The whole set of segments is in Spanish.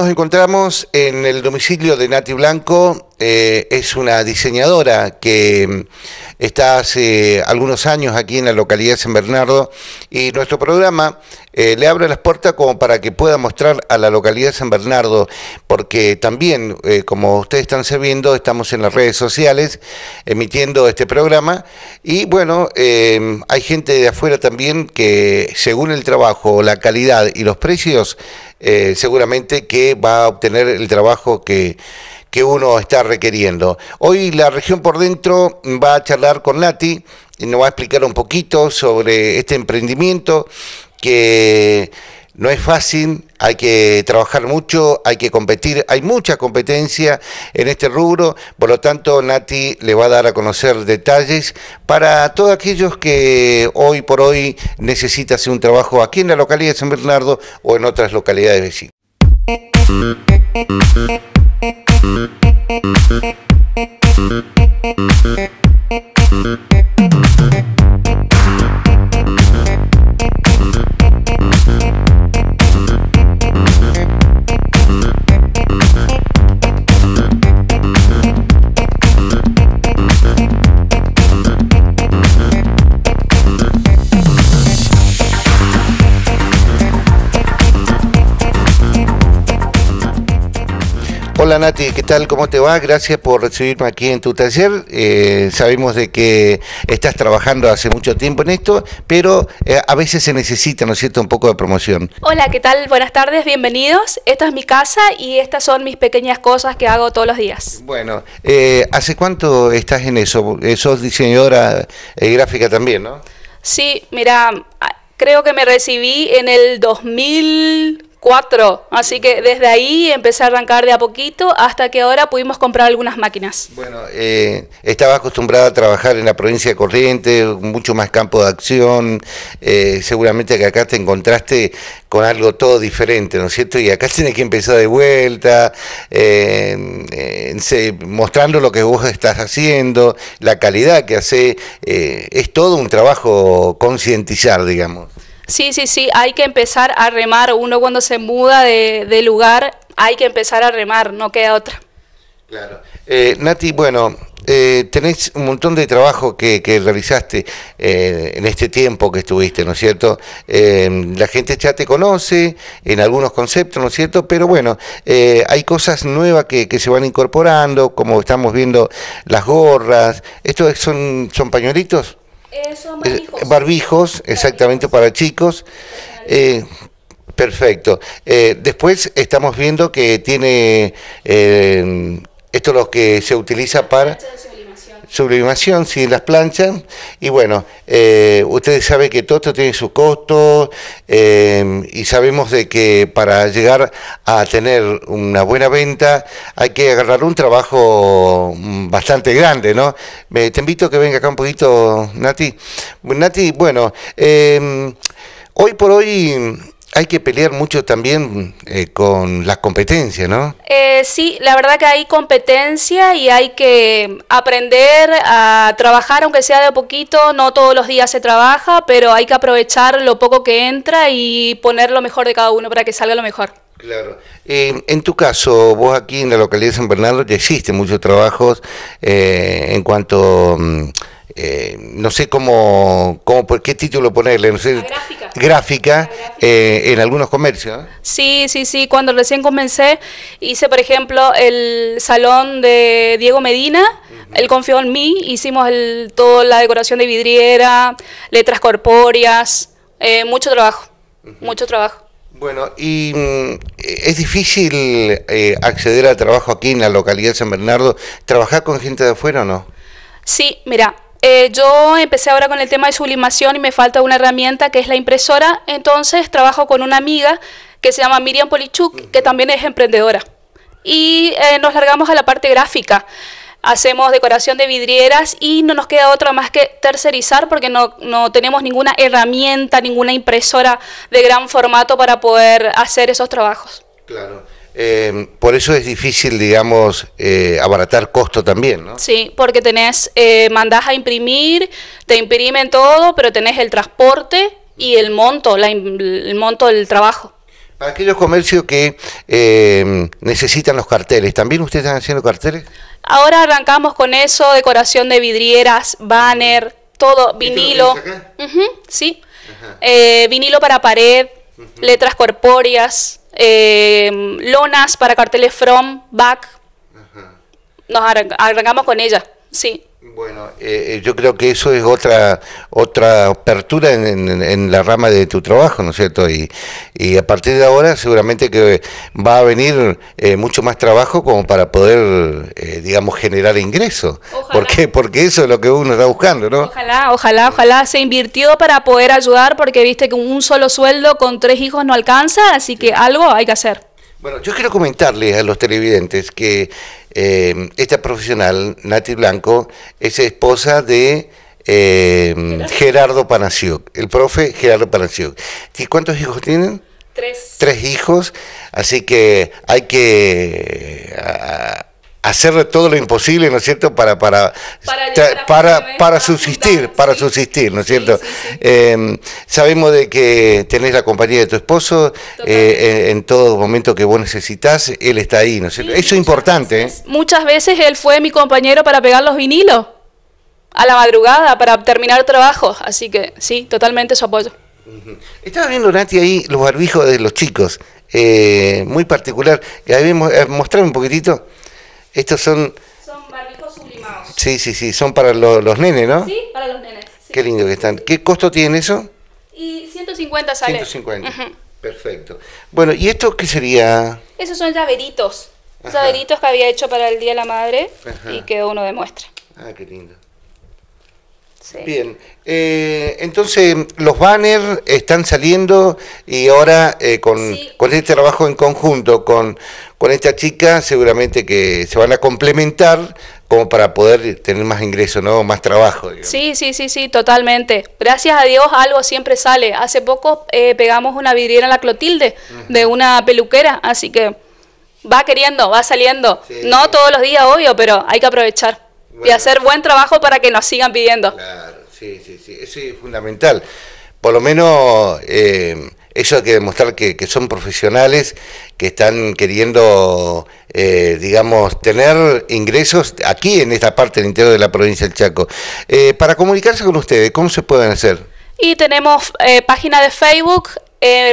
nos encontramos en el domicilio de Nati Blanco. Eh, es una diseñadora que mm, está hace algunos años aquí en la localidad de San Bernardo y nuestro programa eh, le abre las puertas como para que pueda mostrar a la localidad de San Bernardo, porque también, eh, como ustedes están sabiendo, estamos en las redes sociales emitiendo este programa y bueno, hay gente de afuera también que según el trabajo, la calidad y los precios, eh, seguramente que va a obtener el trabajo que, que uno está requiriendo. Hoy la región por dentro va a charlar con Nati, y nos va a explicar un poquito sobre este emprendimiento que no es fácil, hay que trabajar mucho, hay que competir, hay mucha competencia en este rubro, por lo tanto Nati le va a dar a conocer detalles para todos aquellos que hoy por hoy necesitan hacer un trabajo aquí en la localidad de San Bernardo o en otras localidades vecinas. Hola Nati, ¿qué tal? ¿Cómo te va? Gracias por recibirme aquí en tu taller. Eh, sabemos de que estás trabajando hace mucho tiempo en esto, pero eh, a veces se necesita, ¿no es cierto?, un poco de promoción. Hola, ¿qué tal? Buenas tardes, bienvenidos. Esta es mi casa y estas son mis pequeñas cosas que hago todos los días. Bueno, eh, ¿hace cuánto estás en eso? sos diseñadora gráfica también, ¿no? Sí, mira, creo que me recibí en el 2000 Cuatro. Así que desde ahí empecé a arrancar de a poquito hasta que ahora pudimos comprar algunas máquinas. Bueno, eh, estaba acostumbrada a trabajar en la provincia de Corrientes, mucho más campo de acción. Eh, seguramente que acá te encontraste con algo todo diferente, ¿no es cierto? Y acá tienes que empezar de vuelta, eh, eh, mostrando lo que vos estás haciendo, la calidad que hace. es todo un trabajo concientizar, digamos. Sí, sí, sí, hay que empezar a remar. Uno cuando se muda de, lugar, hay que empezar a remar, no queda otra. Claro. Eh, Nati, bueno, eh, tenés un montón de trabajo que, realizaste eh, en este tiempo que estuviste, ¿no es cierto? Eh, la gente ya te conoce en algunos conceptos, ¿no es cierto? Pero bueno, eh, hay cosas nuevas que, se van incorporando, como estamos viendo las gorras, ¿estos son, son pañuelitos? son eh, barbijos. barbijos. exactamente para chicos. Eh, perfecto. Eh, después estamos viendo que tiene esto es lo que se utiliza para sublimación, sin las planchas Y bueno, eh, ustedes saben que todo esto tiene su costo eh, y sabemos de que para llegar a tener una buena venta hay que agarrar un trabajo mm, bastante grande, ¿no? te invito a que venga acá un poquito, Nati. Nati, bueno, eh, hoy por hoy hay que pelear mucho también eh, con las competencias, ¿no? Eh, sí, la verdad que hay competencia y hay que aprender a trabajar, aunque sea de poquito, no todos los días se trabaja, pero hay que aprovechar lo poco que entra y poner lo mejor de cada uno para que salga lo mejor. Claro. Eh, en tu caso, vos aquí en la localidad de San Bernardo ya existen muchos trabajos en cuanto... Mm, no sé cómo, cómo, por qué título ponerle, no sé gráfica eh, en algunos comercios. Sí, sí, sí. Cuando recién comencé, hice, por ejemplo, el salón de Diego Medina. Él confió en mí. Hicimos el, toda la decoración de vidriera, letras corpóreas. Eh, mucho trabajo, mucho trabajo. Bueno, y mm, es difícil eh, acceder al trabajo aquí en la localidad de San Bernardo. ¿Trabajar con gente de afuera o no? Sí, mira, eh, yo empecé ahora con el tema de sublimación y me falta una herramienta que es la impresora, entonces trabajo con una amiga que se llama Miriam Polichuk, que también es emprendedora. Y eh, nos largamos a la parte gráfica. Hacemos decoración de vidrieras y no nos queda otra más que tercerizar porque no, no tenemos ninguna herramienta, ninguna impresora de gran formato para poder hacer esos trabajos. Claro. Em, por eso es difícil, digamos, eh, abaratar costo también, ¿no? Sí, porque tenés, eh, mandás a imprimir, te imprimen todo, pero tenés el transporte y el monto, el monto del trabajo. Para aquellos comercios que em, necesitan los carteles, ¿también ustedes están haciendo carteles? Ahora arrancamos con eso, decoración de vidrieras, banner, todo, vinilo. sí, eh, vinilo para pared, letras corpóreas Em, lonas para carteles from, back. Nos arrancamos con ella. Sí. Bueno, eh, eh, yo creo que eso es otra otra apertura en, la rama de tu trabajo, ¿no es cierto? Y, a partir de ahora seguramente que va a venir eh, mucho más trabajo como para poder, digamos, generar ingresos. Porque, porque eso es lo que uno está buscando, ¿no? Ojalá, ojalá, ojalá se invirtió para poder ayudar porque viste que un solo sueldo con tres hijos no alcanza, así que algo hay que hacer. Bueno, yo quiero comentarles a los televidentes que eh, esta profesional, Nati Blanco, es esposa de eh, Gerardo Panasiuk, el profe Gerardo Panasiuk. ¿Y cuántos hijos tienen? Tres. Tres hijos, así que hay que hacer todo lo imposible, ¿no es cierto?, para, para, para, para, para para subsistir, ¿no es cierto? Em, sabemos de que tenés la compañía de tu esposo eh, en, todo momento que vos necesitas, él está ahí, ¿no es cierto? Eso es importante. ¿eh? Muchas veces él fue mi compañero para pegar los vinilos a la madrugada, para terminar trabajo, así que sí, totalmente su apoyo. Estaba viendo, Nati, ahí los barbijos de los chicos, eh, muy particular. Mostrame un poquitito. Estos son... Son barbijos sublimados. Sí, sí, sí, son para los, nenes, ¿no? Sí, para los nenes. Qué lindo que están. ¿Qué costo tiene eso? Y 150 sale. 150. Perfecto. Bueno, ¿y esto qué sería? Esos son llaveritos. Llaveritos que había hecho para el Día de la Madre y que uno demuestra. Ah, qué lindo. Bien, eh, entonces los banners están saliendo y ahora eh, con, este trabajo en conjunto con, con esta chica seguramente que se van a complementar como para poder tener más ingreso, ¿no? Más trabajo. Sí, sí, sí, sí, totalmente. Gracias a Dios algo siempre sale. Hace poco eh, pegamos una vidriera en la Clotilde de una peluquera, así que va queriendo, va saliendo. No todos los días, obvio, pero hay que aprovechar y hacer buen trabajo para que nos sigan pidiendo. Claro, sí, sí, sí, eso es fundamental. Por lo menos... Eh, eso hay que demostrar que, son profesionales que están queriendo, eh, digamos, tener ingresos aquí en esta parte del interior de la provincia del Chaco. Eh, para comunicarse con ustedes, ¿cómo se pueden hacer? Y tenemos eh, página de Facebook,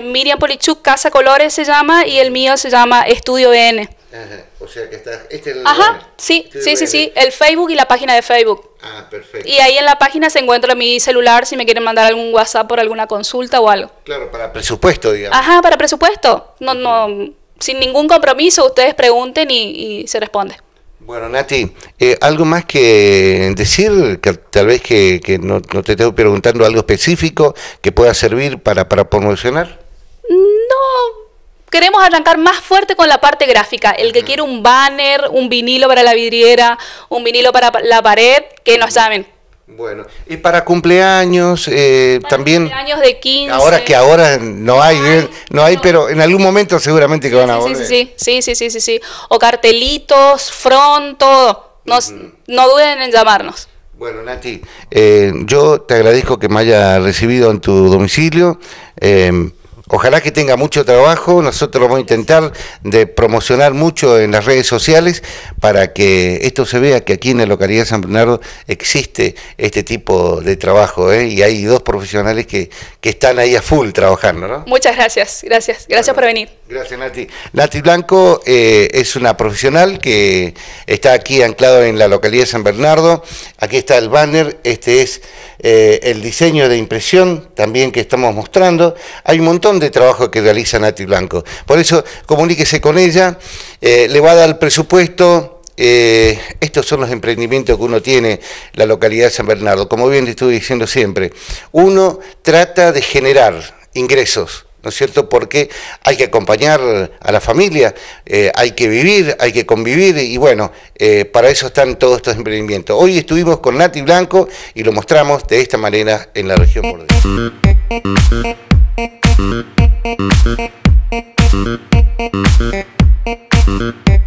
Miriam Polichuk, Casa Colores se llama, y el mío se llama Estudio BN. Ajá. O sea que está. Este Ajá, este sí, sí, sí, sí. El Facebook y la página de Facebook. Ah, perfecto. Y ahí en la página se encuentra mi celular si me quieren mandar algún WhatsApp por alguna consulta o algo. Claro, para presupuesto, digamos. Ajá, para presupuesto. No, no, sin ningún compromiso, ustedes pregunten y, se responde. Bueno, Nati, eh, algo más que decir, que, tal vez que, no, te estoy preguntando algo específico que pueda servir para, para promocionar. No, queremos arrancar más fuerte con la parte gráfica. El que quiere un banner, un vinilo para la vidriera, un vinilo para la pared, que nos llamen. Bueno, y para cumpleaños eh, también. Cumpleaños de 15. Ahora que ahora no hay, no hay, pero en algún momento seguramente que van a sí, volver. Sí, sí, sí, sí, sí, O cartelitos, front, todo. No duden en llamarnos. Bueno, Nati, eh, yo te agradezco que me haya recibido en tu domicilio. Eh, Ojalá que tenga mucho trabajo, nosotros vamos a intentar de promocionar mucho en las redes sociales para que esto se vea que aquí en la localidad de San Bernardo existe este tipo de trabajo ¿eh? y hay dos profesionales que, que están ahí a full trabajando. ¿no? Muchas gracias, gracias, gracias por venir. Gracias, Nati. Nati Blanco eh, es una profesional que está aquí anclado en la localidad de San Bernardo. Aquí está el banner, este es eh, el diseño de impresión también que estamos mostrando. Hay un montón de trabajo que realiza Nati Blanco. Por eso, comuníquese con ella, eh, le va a dar el presupuesto, estos son los emprendimientos que uno tiene, la localidad de San Bernardo. Como bien le estuve diciendo siempre, uno trata de generar ingresos ¿no es cierto? Porque hay que acompañar a la familia, eh, hay que vivir, hay que convivir y bueno, eh, para eso están todos estos emprendimientos. Hoy estuvimos con Nati Blanco y lo mostramos de esta manera en la región